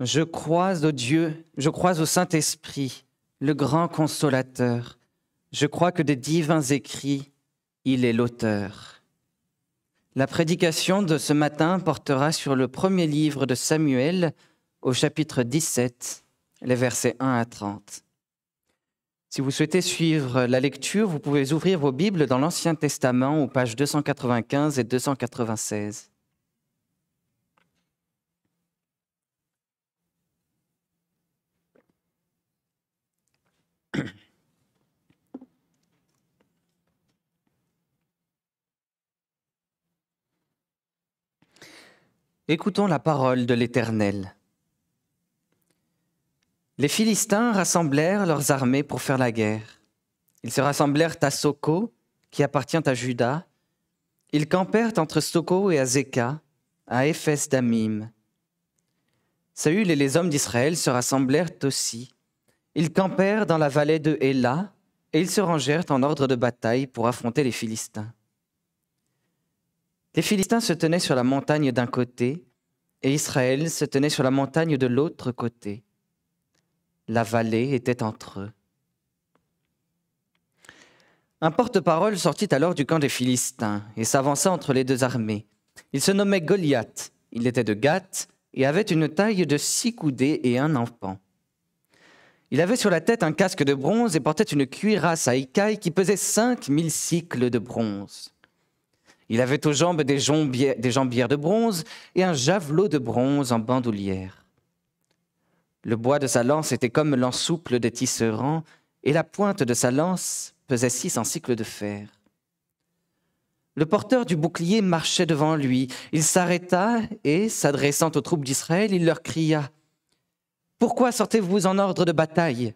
Je crois au Dieu, je crois au Saint-Esprit, le grand consolateur. Je crois que des divins écrits, il est l'auteur. La prédication de ce matin portera sur le premier livre de Samuel au chapitre 17, les versets 1 à 30. Si vous souhaitez suivre la lecture, vous pouvez ouvrir vos Bibles dans l'Ancien Testament aux pages 295 et 296. Écoutons la parole de l'Éternel. Les Philistins rassemblèrent leurs armées pour faire la guerre. Ils se rassemblèrent à Soko, qui appartient à Juda. Ils campèrent entre Soko et Azeka, à Éphèse d'Amim. Saül et les hommes d'Israël se rassemblèrent aussi. Ils campèrent dans la vallée de Héla, et ils se rangèrent en ordre de bataille pour affronter les Philistins. Les Philistins se tenaient sur la montagne d'un côté, et Israël se tenait sur la montagne de l'autre côté. La vallée était entre eux. Un porte-parole sortit alors du camp des Philistins et s'avança entre les deux armées. Il se nommait Goliath, il était de Gath et avait une taille de six coudées et un enfant. Il avait sur la tête un casque de bronze et portait une cuirasse à écailles qui pesait 5000 cycles de bronze. Il avait aux jambes des, jambières, de bronze et un javelot de bronze en bandoulière. Le bois de sa lance était comme l'ensouple des tisserands, et la pointe de sa lance pesait 600 cycles de fer. Le porteur du bouclier marchait devant lui. Il s'arrêta et, s'adressant aux troupes d'Israël, il leur cria pourquoi sortez-vous en ordre de bataille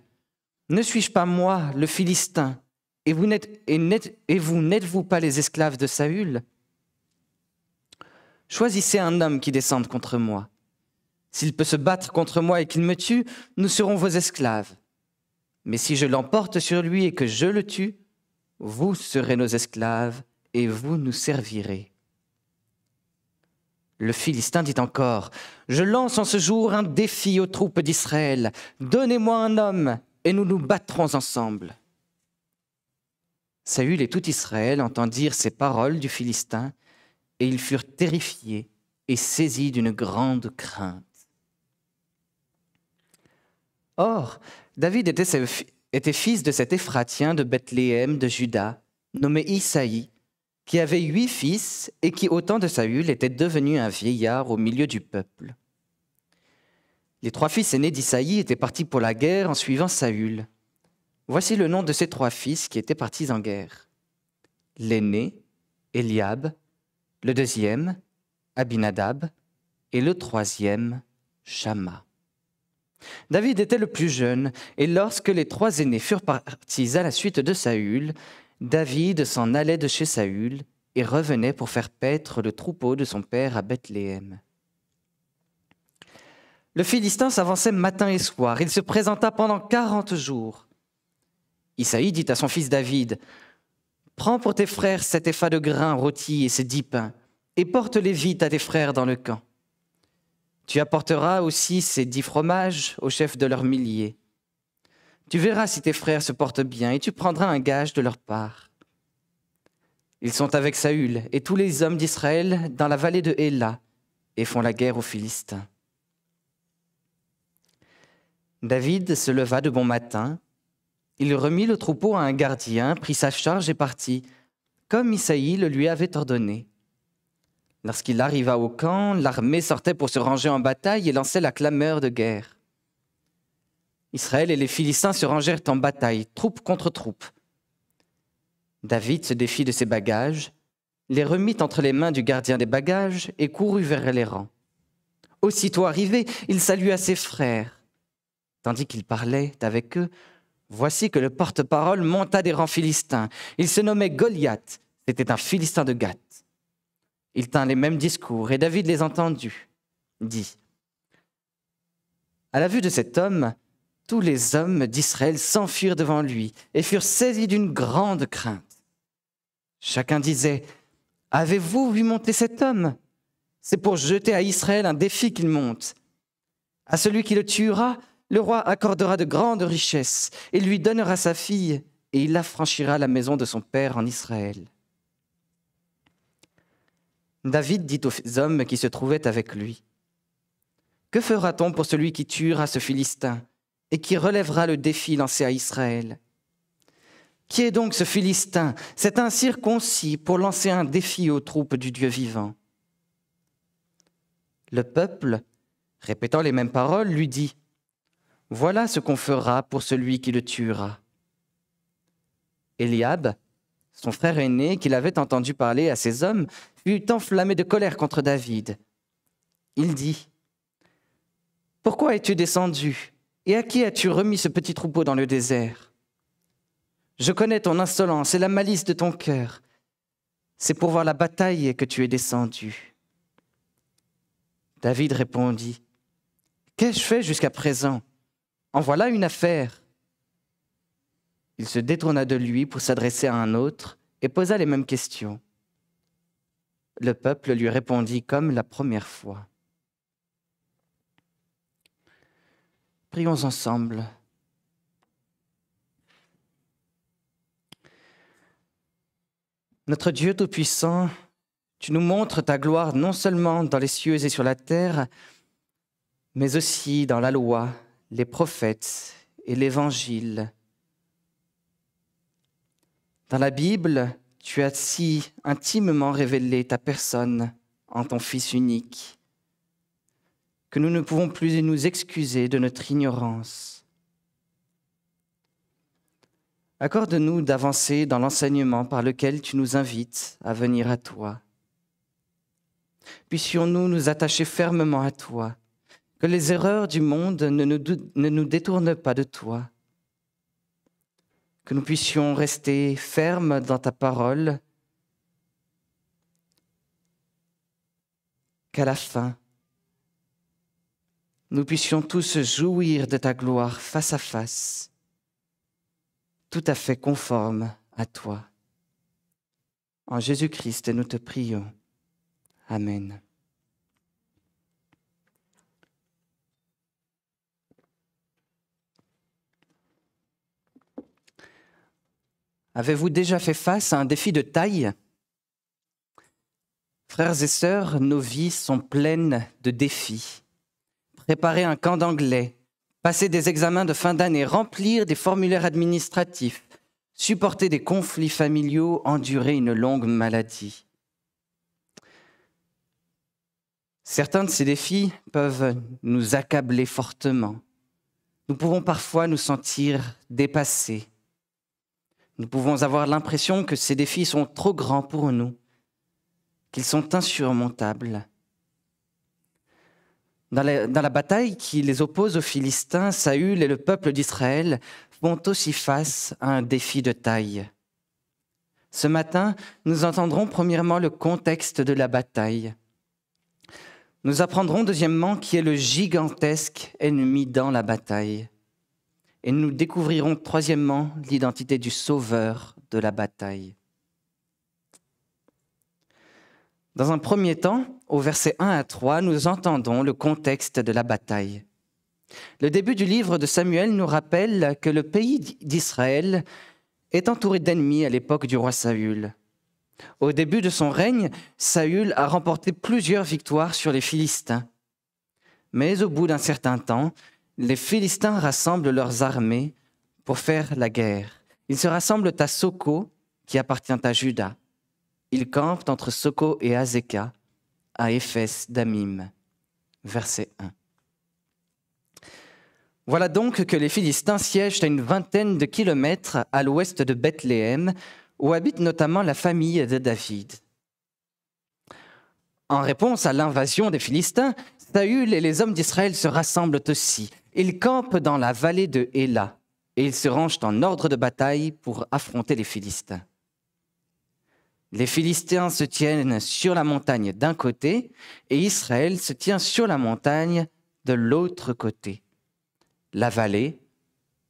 Ne suis-je pas moi, le Philistin Et vous n'êtes-vous pas les esclaves de Saül Choisissez un homme qui descende contre moi. S'il peut se battre contre moi et qu'il me tue, nous serons vos esclaves. Mais si je l'emporte sur lui et que je le tue, vous serez nos esclaves et vous nous servirez. Le Philistin dit encore, Je lance en ce jour un défi aux troupes d'Israël, donnez-moi un homme, et nous nous battrons ensemble. Saül et tout Israël entendirent ces paroles du Philistin, et ils furent terrifiés et saisis d'une grande crainte. Or, David était, fils de cet Ephratien de Bethléem de Juda, nommé Isaïe, qui avait huit fils et qui, au temps de Saül, était devenu un vieillard au milieu du peuple. Les trois fils aînés d'Isaïe étaient partis pour la guerre en suivant Saül. Voici le nom de ces trois fils qui étaient partis en guerre. L'aîné, Eliab, le deuxième, Abinadab, et le troisième, Shama. David était le plus jeune, et lorsque les trois aînés furent partis à la suite de Saül, David s'en allait de chez Saül et revenait pour faire paître le troupeau de son père à Bethléem. Le Philistin s'avançait matin et soir. Il se présenta pendant quarante jours. Isaïe dit à son fils David, Prends pour tes frères cet épha de grain rôti et ces dix pains, et porte-les vite à tes frères dans le camp. Tu apporteras aussi ces dix fromages au chef de leurs milliers. Tu verras si tes frères se portent bien et tu prendras un gage de leur part. Ils sont avec Saül et tous les hommes d'Israël dans la vallée de Héla et font la guerre aux Philistins. David se leva de bon matin. Il remit le troupeau à un gardien, prit sa charge et partit, comme Isaïe le lui avait ordonné. Lorsqu'il arriva au camp, l'armée sortait pour se ranger en bataille et lançait la clameur de guerre. Israël et les Philistins se rangèrent en bataille, troupe contre troupe. David se défit de ses bagages, les remit entre les mains du gardien des bagages et courut vers les rangs. Aussitôt arrivé, il salua ses frères. Tandis qu'il parlait avec eux, voici que le porte-parole monta des rangs philistins. Il se nommait Goliath, c'était un Philistin de Gath. Il tint les mêmes discours et David les entendit, dit. À la vue de cet homme, tous les hommes d'Israël s'enfuirent devant lui et furent saisis d'une grande crainte. Chacun disait, Avez-vous vu monter cet homme C'est pour jeter à Israël un défi qu'il monte. À celui qui le tuera, le roi accordera de grandes richesses et lui donnera sa fille, et il affranchira la maison de son père en Israël. David dit aux hommes qui se trouvaient avec lui, Que fera-t-on pour celui qui tuera ce Philistin et qui relèvera le défi lancé à Israël. Qui est donc ce Philistin, C'est un circoncis pour lancer un défi aux troupes du Dieu vivant Le peuple, répétant les mêmes paroles, lui dit, Voilà ce qu'on fera pour celui qui le tuera. Eliab, son frère aîné, qui l'avait entendu parler à ses hommes, fut enflammé de colère contre David. Il dit, Pourquoi es-tu descendu et à qui as-tu remis ce petit troupeau dans le désert Je connais ton insolence et la malice de ton cœur. C'est pour voir la bataille que tu es descendu. David répondit, Qu'ai-je fait jusqu'à présent En voilà une affaire. Il se détourna de lui pour s'adresser à un autre et posa les mêmes questions. Le peuple lui répondit comme la première fois. Prions ensemble. Notre Dieu Tout-Puissant, tu nous montres ta gloire non seulement dans les cieux et sur la terre, mais aussi dans la loi, les prophètes et l'évangile. Dans la Bible, tu as si intimement révélé ta personne en ton Fils unique que nous ne pouvons plus nous excuser de notre ignorance. Accorde-nous d'avancer dans l'enseignement par lequel tu nous invites à venir à toi. Puissions-nous nous attacher fermement à toi, que les erreurs du monde ne nous, ne nous détournent pas de toi, que nous puissions rester fermes dans ta parole, qu'à la fin, nous puissions tous jouir de ta gloire face à face, tout à fait conforme à toi. En Jésus-Christ, nous te prions. Amen. Avez-vous déjà fait face à un défi de taille Frères et sœurs, nos vies sont pleines de défis préparer un camp d'anglais, passer des examens de fin d'année, remplir des formulaires administratifs, supporter des conflits familiaux, endurer une longue maladie. Certains de ces défis peuvent nous accabler fortement. Nous pouvons parfois nous sentir dépassés. Nous pouvons avoir l'impression que ces défis sont trop grands pour nous, qu'ils sont insurmontables. Dans la, bataille qui les oppose aux Philistins, Saül et le peuple d'Israël font aussi face à un défi de taille. Ce matin, nous entendrons premièrement le contexte de la bataille. Nous apprendrons deuxièmement qui est le gigantesque ennemi dans la bataille. Et nous découvrirons troisièmement l'identité du sauveur de la bataille. Dans un premier temps, au verset 1 à 3, nous entendons le contexte de la bataille. Le début du livre de Samuel nous rappelle que le pays d'Israël est entouré d'ennemis à l'époque du roi Saül. Au début de son règne, Saül a remporté plusieurs victoires sur les Philistins. Mais au bout d'un certain temps, les Philistins rassemblent leurs armées pour faire la guerre. Ils se rassemblent à Soko, qui appartient à Juda. Ils campent entre Soko et Azeka, à Éphèse d'Amim. Verset 1. Voilà donc que les Philistins siègent à une vingtaine de kilomètres à l'ouest de Bethléem, où habite notamment la famille de David. En réponse à l'invasion des Philistins, Saül et les hommes d'Israël se rassemblent aussi. Ils campent dans la vallée de Héla et ils se rangent en ordre de bataille pour affronter les Philistins. Les Philistins se tiennent sur la montagne d'un côté et Israël se tient sur la montagne de l'autre côté. La vallée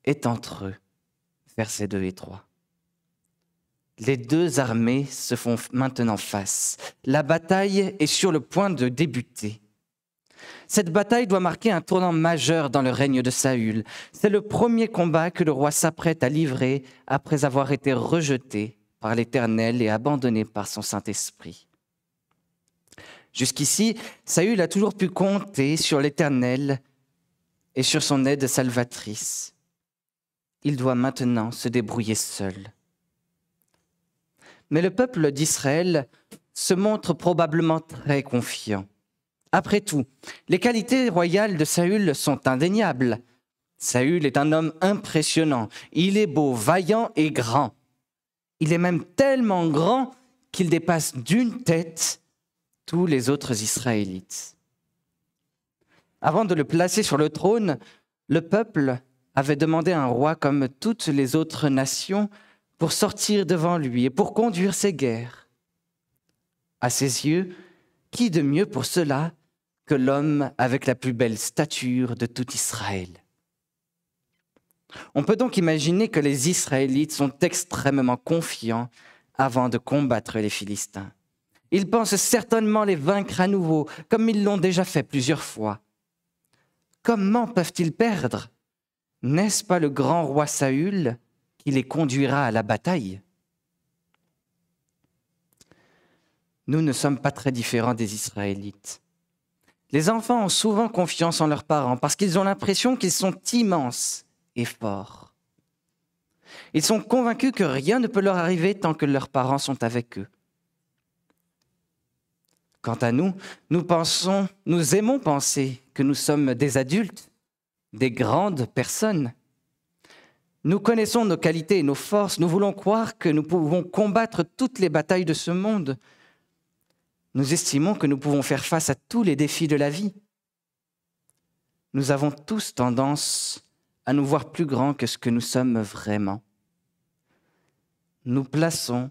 est entre eux. Versets 2 et 3. Les deux armées se font maintenant face. La bataille est sur le point de débuter. Cette bataille doit marquer un tournant majeur dans le règne de Saül. C'est le premier combat que le roi s'apprête à livrer après avoir été rejeté par l'Éternel et abandonné par son Saint-Esprit. Jusqu'ici, Saül a toujours pu compter sur l'Éternel et sur son aide salvatrice. Il doit maintenant se débrouiller seul. Mais le peuple d'Israël se montre probablement très confiant. Après tout, les qualités royales de Saül sont indéniables. Saül est un homme impressionnant, il est beau, vaillant et grand. Il est même tellement grand qu'il dépasse d'une tête tous les autres Israélites. Avant de le placer sur le trône, le peuple avait demandé un roi comme toutes les autres nations pour sortir devant lui et pour conduire ses guerres. À ses yeux, qui de mieux pour cela que l'homme avec la plus belle stature de tout Israël on peut donc imaginer que les Israélites sont extrêmement confiants avant de combattre les Philistins. Ils pensent certainement les vaincre à nouveau, comme ils l'ont déjà fait plusieurs fois. Comment peuvent-ils perdre N'est-ce pas le grand roi Saül qui les conduira à la bataille Nous ne sommes pas très différents des Israélites. Les enfants ont souvent confiance en leurs parents parce qu'ils ont l'impression qu'ils sont immenses et Ils sont convaincus que rien ne peut leur arriver tant que leurs parents sont avec eux. Quant à nous, nous pensons, nous aimons penser que nous sommes des adultes, des grandes personnes. Nous connaissons nos qualités et nos forces, nous voulons croire que nous pouvons combattre toutes les batailles de ce monde. Nous estimons que nous pouvons faire face à tous les défis de la vie. Nous avons tous tendance à à nous voir plus grands que ce que nous sommes vraiment. Nous plaçons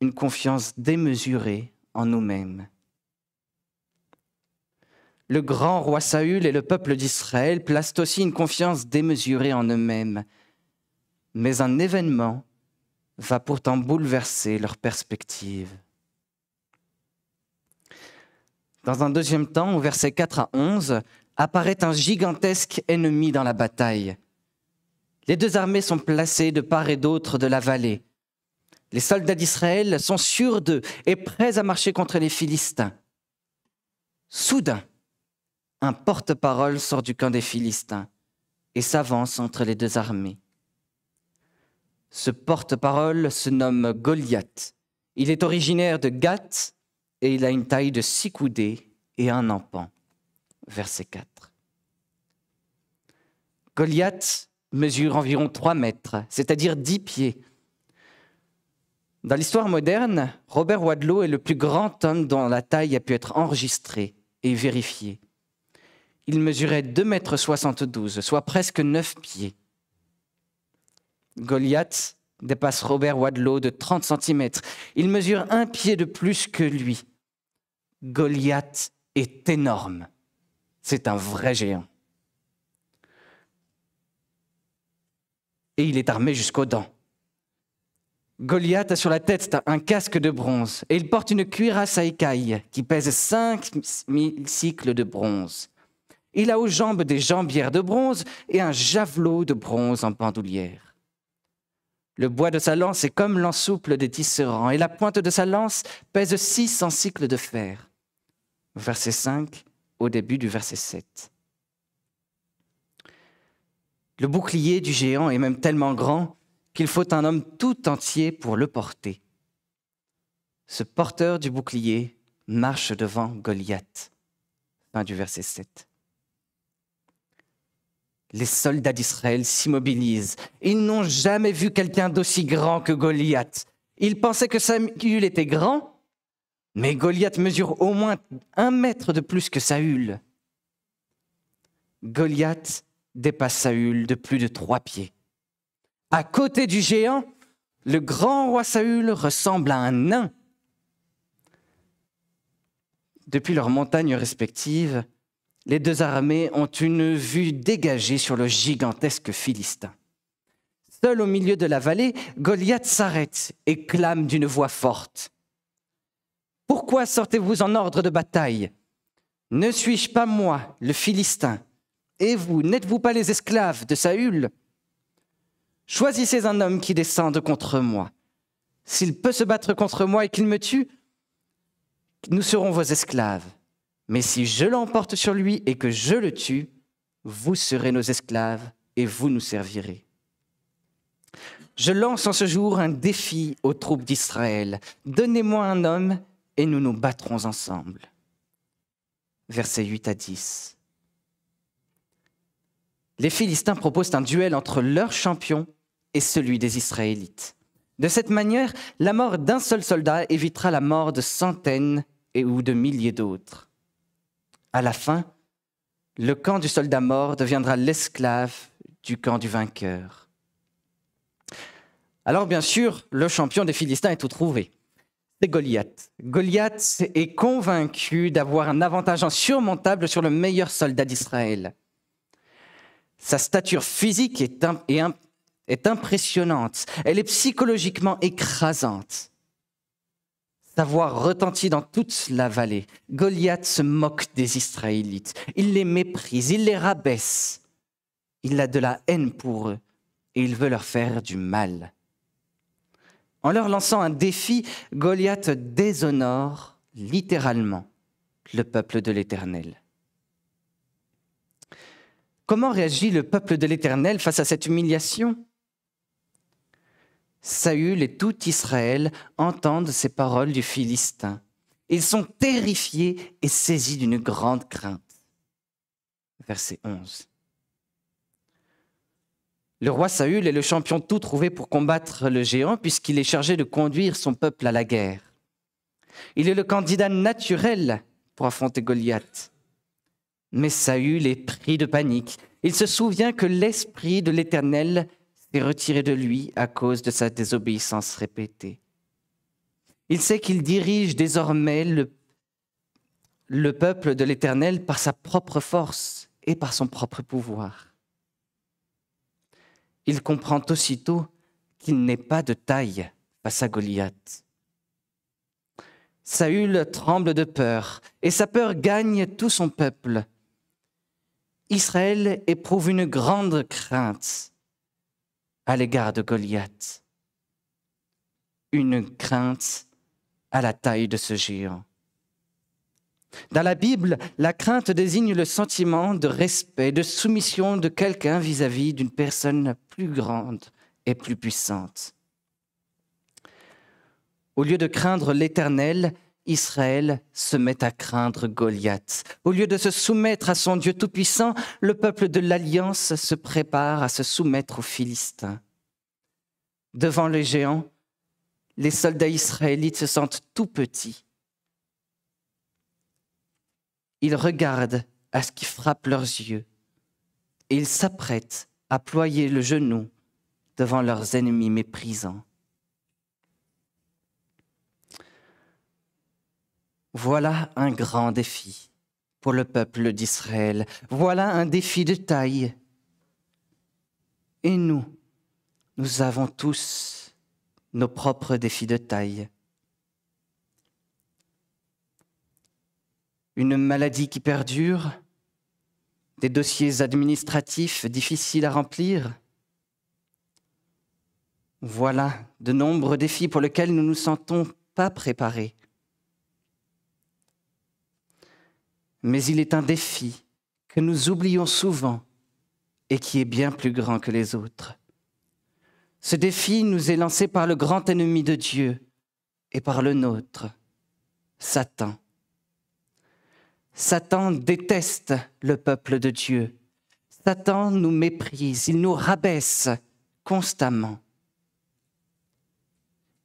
une confiance démesurée en nous-mêmes. Le grand roi Saül et le peuple d'Israël placent aussi une confiance démesurée en eux-mêmes. Mais un événement va pourtant bouleverser leur perspective. Dans un deuxième temps, au verset 4 à 11, apparaît un gigantesque ennemi dans la bataille. Les deux armées sont placées de part et d'autre de la vallée. Les soldats d'Israël sont sûrs d'eux et prêts à marcher contre les Philistins. Soudain, un porte-parole sort du camp des Philistins et s'avance entre les deux armées. Ce porte-parole se nomme Goliath. Il est originaire de Gath et il a une taille de six coudées et un empan. Verset 4. Goliath mesure environ 3 mètres, c'est-à-dire 10 pieds. Dans l'histoire moderne, Robert Wadlow est le plus grand homme dont la taille a pu être enregistrée et vérifiée. Il mesurait 2,72 mètres, soit presque 9 pieds. Goliath dépasse Robert Wadlow de 30 cm. Il mesure un pied de plus que lui. Goliath est énorme. C'est un vrai géant. et il est armé jusqu'aux dents. Goliath a sur la tête un casque de bronze et il porte une cuirasse à écailles qui pèse 5000 cycles de bronze. Il a aux jambes des jambières de bronze et un javelot de bronze en bandoulière. Le bois de sa lance est comme l'ensouple des tisserands et la pointe de sa lance pèse 600 cycles de fer. Verset 5 au début du verset 7. Le bouclier du géant est même tellement grand qu'il faut un homme tout entier pour le porter. Ce porteur du bouclier marche devant Goliath. Fin du verset 7. Les soldats d'Israël s'immobilisent. Ils n'ont jamais vu quelqu'un d'aussi grand que Goliath. Ils pensaient que Saül était grand, mais Goliath mesure au moins un mètre de plus que Saül. Goliath dépasse Saül de plus de trois pieds. À côté du géant, le grand roi Saül ressemble à un nain. Depuis leurs montagnes respectives, les deux armées ont une vue dégagée sur le gigantesque Philistin. Seul au milieu de la vallée, Goliath s'arrête et clame d'une voix forte. Pourquoi sortez-vous en ordre de bataille Ne suis-je pas moi, le Philistin, et vous, n'êtes-vous pas les esclaves de Saül Choisissez un homme qui descende contre moi. S'il peut se battre contre moi et qu'il me tue, nous serons vos esclaves. Mais si je l'emporte sur lui et que je le tue, vous serez nos esclaves et vous nous servirez. Je lance en ce jour un défi aux troupes d'Israël. Donnez-moi un homme et nous nous battrons ensemble. Versets 8 à 10 les Philistins proposent un duel entre leur champion et celui des Israélites. De cette manière, la mort d'un seul soldat évitera la mort de centaines et ou de milliers d'autres. À la fin, le camp du soldat mort deviendra l'esclave du camp du vainqueur. Alors bien sûr, le champion des Philistins est tout trouvé. C'est Goliath. Goliath est convaincu d'avoir un avantage insurmontable sur le meilleur soldat d'Israël. Sa stature physique est, impressionnante. Elle est psychologiquement écrasante. Sa voix retentit dans toute la vallée. Goliath se moque des Israélites. Il les méprise, il les rabaisse. Il a de la haine pour eux et il veut leur faire du mal. En leur lançant un défi, Goliath déshonore littéralement le peuple de l'Éternel. Comment réagit le peuple de l'Éternel face à cette humiliation Saül et tout Israël entendent ces paroles du Philistin. Ils sont terrifiés et saisis d'une grande crainte. Verset 11. Le roi Saül est le champion tout trouvé pour combattre le géant puisqu'il est chargé de conduire son peuple à la guerre. Il est le candidat naturel pour affronter Goliath. Mais Saül est pris de panique. Il se souvient que l'Esprit de l'Éternel s'est retiré de lui à cause de sa désobéissance répétée. Il sait qu'il dirige désormais le, peuple de l'Éternel par sa propre force et par son propre pouvoir. Il comprend aussitôt qu'il n'est pas de taille face à Goliath. Saül tremble de peur, et sa peur gagne tout son peuple. Israël éprouve une grande crainte à l'égard de Goliath, une crainte à la taille de ce géant. Dans la Bible, la crainte désigne le sentiment de respect, de soumission de quelqu'un vis-à-vis d'une personne plus grande et plus puissante. Au lieu de craindre l'Éternel, Israël se met à craindre Goliath. Au lieu de se soumettre à son Dieu Tout-Puissant, le peuple de l'Alliance se prépare à se soumettre aux Philistins. Devant les géants, les soldats israélites se sentent tout petits. Ils regardent à ce qui frappe leurs yeux et ils s'apprêtent à ployer le genou devant leurs ennemis méprisants. Voilà un grand défi pour le peuple d'Israël. Voilà un défi de taille. Et nous, nous avons tous nos propres défis de taille. Une maladie qui perdure, des dossiers administratifs difficiles à remplir. Voilà de nombreux défis pour lesquels nous ne nous sentons pas préparés. mais il est un défi que nous oublions souvent et qui est bien plus grand que les autres. Ce défi nous est lancé par le grand ennemi de Dieu et par le nôtre, Satan. Satan déteste le peuple de Dieu. Satan nous méprise, il nous rabaisse constamment.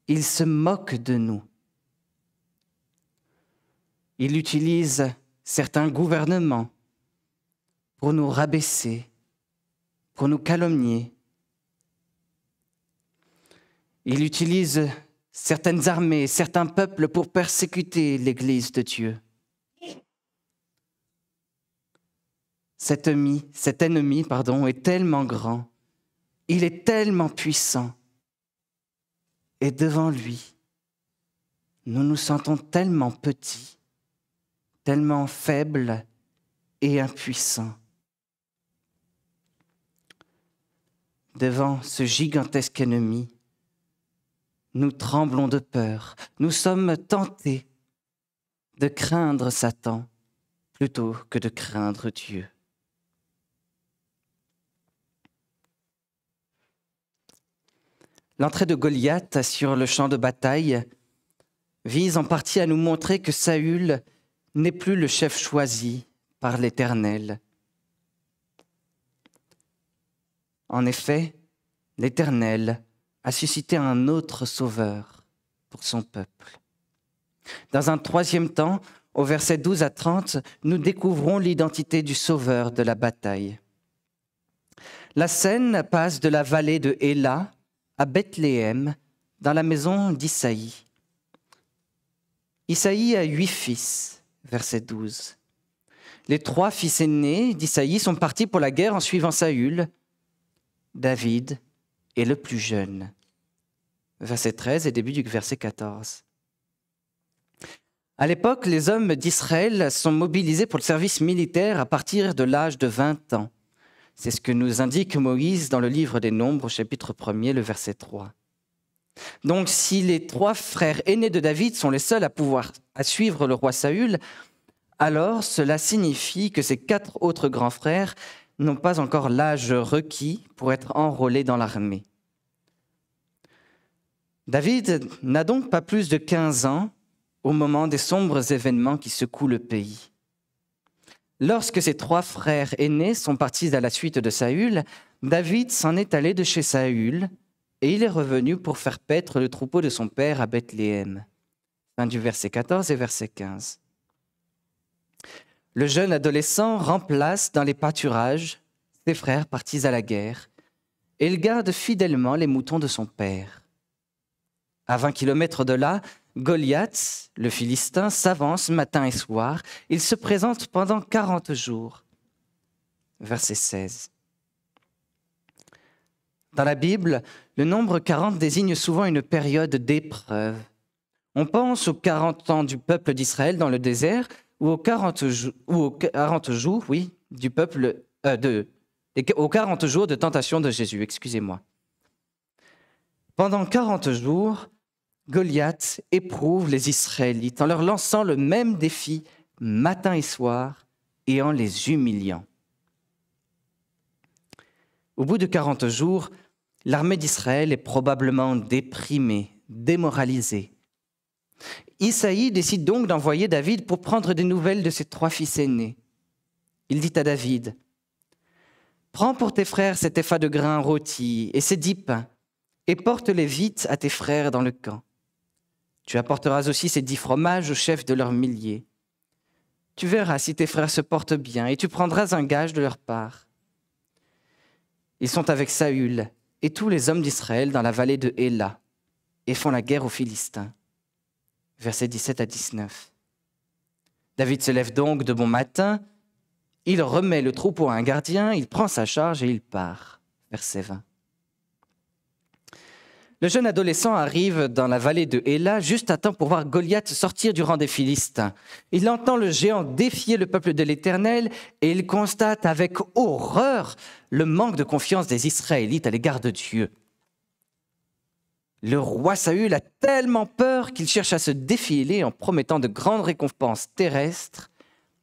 Il se moque de nous. Il utilise certains gouvernements pour nous rabaisser, pour nous calomnier. Il utilise certaines armées, certains peuples pour persécuter l'Église de Dieu. Cet ennemi, cet ennemi pardon, est tellement grand, il est tellement puissant, et devant lui, nous nous sentons tellement petits tellement faible et impuissant. Devant ce gigantesque ennemi, nous tremblons de peur, nous sommes tentés de craindre Satan plutôt que de craindre Dieu. L'entrée de Goliath sur le champ de bataille vise en partie à nous montrer que Saül n'est plus le chef choisi par l'Éternel. En effet, l'Éternel a suscité un autre sauveur pour son peuple. Dans un troisième temps, au verset 12 à 30, nous découvrons l'identité du sauveur de la bataille. La scène passe de la vallée de Héla à Bethléem, dans la maison d'Isaïe. Isaïe a huit fils verset 12. Les trois fils aînés d'Isaïe sont partis pour la guerre en suivant Saül. David est le plus jeune. Verset 13 et début du verset 14. À l'époque, les hommes d'Israël sont mobilisés pour le service militaire à partir de l'âge de 20 ans. C'est ce que nous indique Moïse dans le livre des Nombres, chapitre 1er, le verset 3. Donc si les trois frères aînés de David sont les seuls à pouvoir à suivre le roi Saül, alors cela signifie que ses quatre autres grands frères n'ont pas encore l'âge requis pour être enrôlés dans l'armée. David n'a donc pas plus de 15 ans au moment des sombres événements qui secouent le pays. Lorsque ses trois frères aînés sont partis à la suite de Saül, David s'en est allé de chez Saül et il est revenu pour faire paître le troupeau de son père à Bethléem. Fin du verset 14 et verset 15. Le jeune adolescent remplace dans les pâturages ses frères partis à la guerre, et il garde fidèlement les moutons de son père. À 20 kilomètres de là, Goliath, le Philistin, s'avance matin et soir. Il se présente pendant 40 jours. Verset 16. Dans la Bible, le nombre 40 désigne souvent une période d'épreuve. On pense aux 40 ans du peuple d'Israël dans le désert ou aux 40, jours, oui, du peuple euh, de, aux 40 jours de tentation de Jésus, excusez-moi. Pendant 40 jours, Goliath éprouve les Israélites en leur lançant le même défi matin et soir et en les humiliant. Au bout de 40 jours, L'armée d'Israël est probablement déprimée, démoralisée. Isaïe décide donc d'envoyer David pour prendre des nouvelles de ses trois fils aînés. Il dit à David, Prends pour tes frères cet effa de grain rôti et ces dix pains, et porte-les vite à tes frères dans le camp. Tu apporteras aussi ces dix fromages au chefs de leurs milliers. Tu verras si tes frères se portent bien, et tu prendras un gage de leur part. Ils sont avec Saül, et tous les hommes d'Israël dans la vallée de Héla et font la guerre aux Philistins. Versets 17 à 19. David se lève donc de bon matin, il remet le troupeau à un gardien, il prend sa charge et il part. Verset 20. Le jeune adolescent arrive dans la vallée de Héla juste à temps pour voir Goliath sortir du rang des Philistins. Il entend le géant défier le peuple de l'Éternel et il constate avec horreur le manque de confiance des Israélites à l'égard de Dieu. Le roi Saül a tellement peur qu'il cherche à se défiler en promettant de grandes récompenses terrestres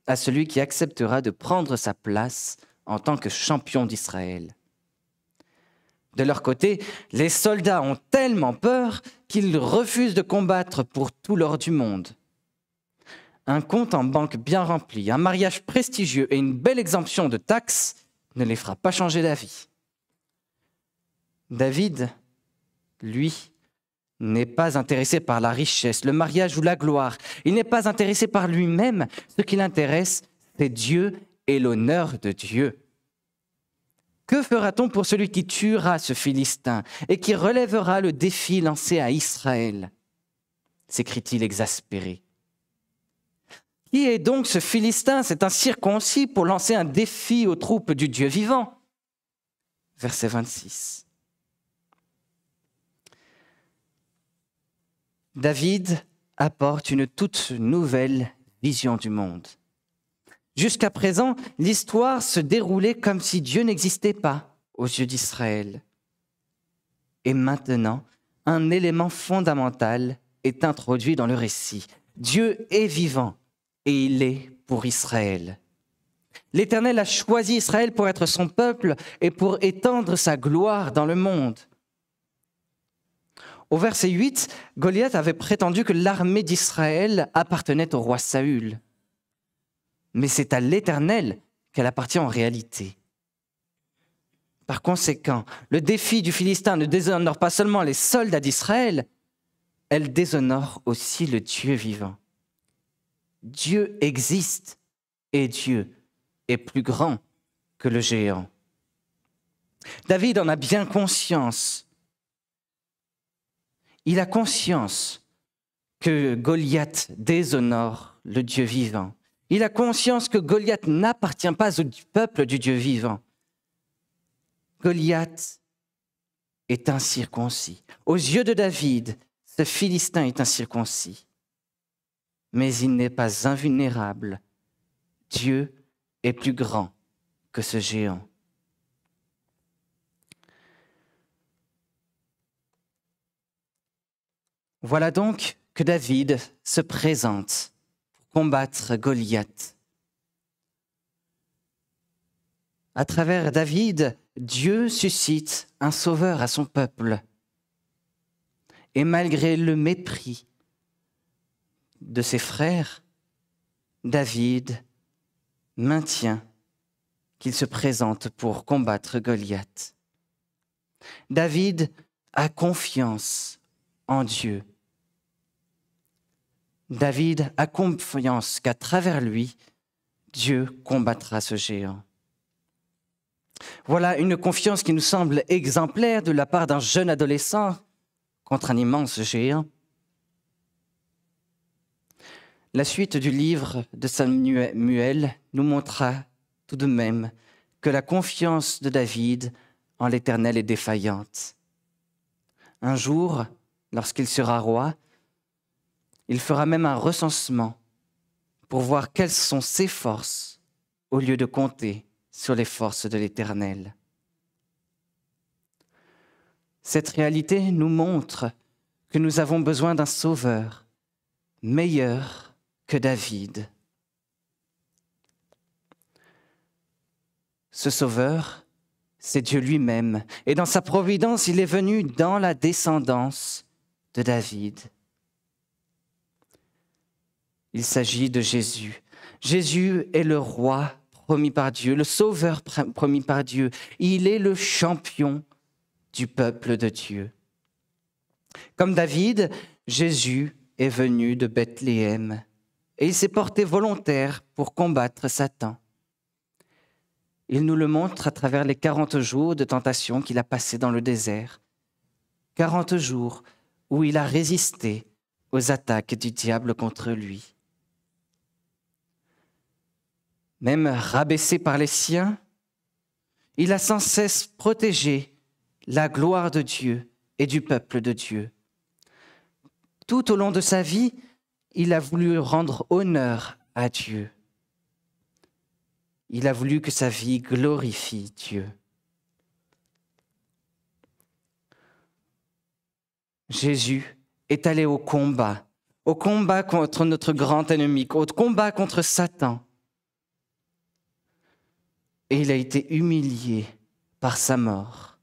à celui qui acceptera de prendre sa place en tant que champion d'Israël. De leur côté, les soldats ont tellement peur qu'ils refusent de combattre pour tout l'or du monde. Un compte en banque bien rempli, un mariage prestigieux et une belle exemption de taxes ne les fera pas changer d'avis. David, lui, n'est pas intéressé par la richesse, le mariage ou la gloire. Il n'est pas intéressé par lui-même. Ce qui l'intéresse, c'est Dieu et l'honneur de Dieu. Que fera-t-on pour celui qui tuera ce Philistin et qui relèvera le défi lancé à Israël sécrie il exaspéré. Qui est donc ce Philistin C'est un circoncis pour lancer un défi aux troupes du Dieu vivant. Verset 26. David apporte une toute nouvelle vision du monde. Jusqu'à présent, l'histoire se déroulait comme si Dieu n'existait pas aux yeux d'Israël. Et maintenant, un élément fondamental est introduit dans le récit. Dieu est vivant et il est pour Israël. L'Éternel a choisi Israël pour être son peuple et pour étendre sa gloire dans le monde. Au verset 8, Goliath avait prétendu que l'armée d'Israël appartenait au roi Saül mais c'est à l'Éternel qu'elle appartient en réalité. Par conséquent, le défi du Philistin ne déshonore pas seulement les soldats d'Israël, elle déshonore aussi le Dieu vivant. Dieu existe et Dieu est plus grand que le géant. David en a bien conscience. Il a conscience que Goliath déshonore le Dieu vivant. Il a conscience que Goliath n'appartient pas au peuple du Dieu vivant. Goliath est incirconcis. Aux yeux de David, ce Philistin est incirconcis. Mais il n'est pas invulnérable. Dieu est plus grand que ce géant. Voilà donc que David se présente combattre Goliath. À travers David, Dieu suscite un sauveur à son peuple. Et malgré le mépris de ses frères, David maintient qu'il se présente pour combattre Goliath. David a confiance en Dieu. David a confiance qu'à travers lui, Dieu combattra ce géant. Voilà une confiance qui nous semble exemplaire de la part d'un jeune adolescent contre un immense géant. La suite du livre de Samuel nous montra tout de même que la confiance de David en l'Éternel est défaillante. Un jour, lorsqu'il sera roi, il fera même un recensement pour voir quelles sont ses forces au lieu de compter sur les forces de l'Éternel. Cette réalité nous montre que nous avons besoin d'un sauveur meilleur que David. Ce sauveur, c'est Dieu lui-même, et dans sa providence, il est venu dans la descendance de David. Il s'agit de Jésus. Jésus est le roi promis par Dieu, le sauveur promis par Dieu. Il est le champion du peuple de Dieu. Comme David, Jésus est venu de Bethléem et il s'est porté volontaire pour combattre Satan. Il nous le montre à travers les 40 jours de tentation qu'il a passé dans le désert. 40 jours où il a résisté aux attaques du diable contre lui même rabaissé par les siens, il a sans cesse protégé la gloire de Dieu et du peuple de Dieu. Tout au long de sa vie, il a voulu rendre honneur à Dieu. Il a voulu que sa vie glorifie Dieu. Jésus est allé au combat, au combat contre notre grand ennemi, au combat contre Satan et il a été humilié par sa mort.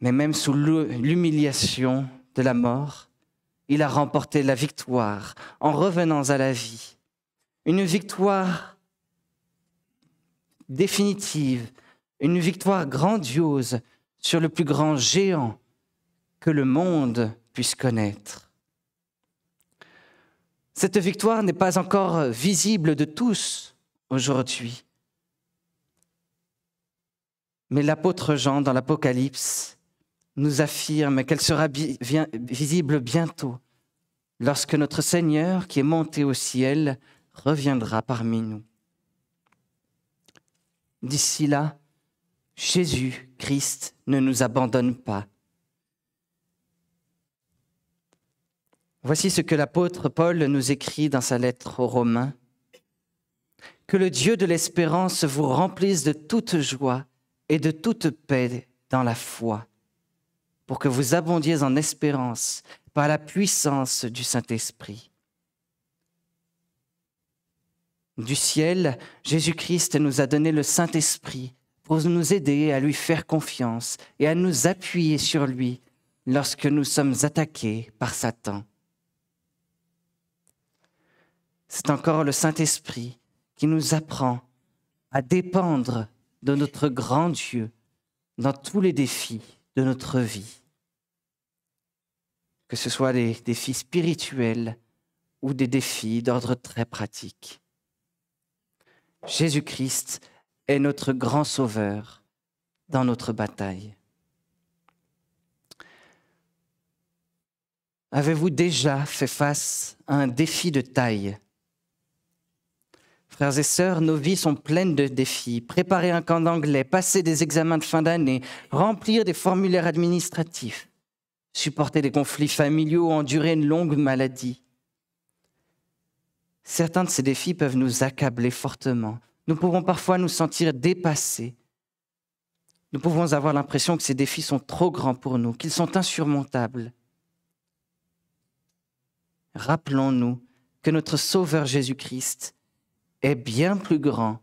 Mais même sous l'humiliation de la mort, il a remporté la victoire en revenant à la vie. Une victoire définitive, une victoire grandiose sur le plus grand géant que le monde puisse connaître. Cette victoire n'est pas encore visible de tous aujourd'hui. Mais l'apôtre Jean, dans l'Apocalypse, nous affirme qu'elle sera visible bientôt, lorsque notre Seigneur, qui est monté au ciel, reviendra parmi nous. D'ici là, Jésus, Christ, ne nous abandonne pas. Voici ce que l'apôtre Paul nous écrit dans sa lettre aux Romains. Que le Dieu de l'espérance vous remplisse de toute joie et de toute paix dans la foi, pour que vous abondiez en espérance par la puissance du Saint-Esprit. Du ciel, Jésus-Christ nous a donné le Saint-Esprit pour nous aider à lui faire confiance et à nous appuyer sur lui lorsque nous sommes attaqués par Satan c'est encore le Saint-Esprit qui nous apprend à dépendre de notre grand Dieu dans tous les défis de notre vie. Que ce soit des défis spirituels ou des défis d'ordre très pratique. Jésus-Christ est notre grand sauveur dans notre bataille. Avez-vous déjà fait face à un défi de taille Frères et sœurs, nos vies sont pleines de défis. Préparer un camp d'anglais, passer des examens de fin d'année, remplir des formulaires administratifs, supporter des conflits familiaux, endurer une longue maladie. Certains de ces défis peuvent nous accabler fortement. Nous pouvons parfois nous sentir dépassés. Nous pouvons avoir l'impression que ces défis sont trop grands pour nous, qu'ils sont insurmontables. Rappelons-nous que notre Sauveur Jésus-Christ est bien plus grand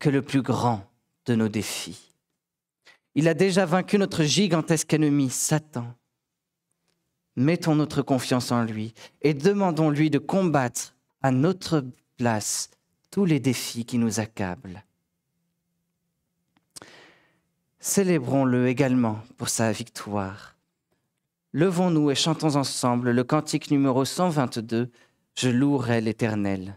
que le plus grand de nos défis. Il a déjà vaincu notre gigantesque ennemi, Satan. Mettons notre confiance en lui et demandons-lui de combattre à notre place tous les défis qui nous accablent. Célébrons-le également pour sa victoire. Levons-nous et chantons ensemble le cantique numéro 122, Je louerai l'Éternel.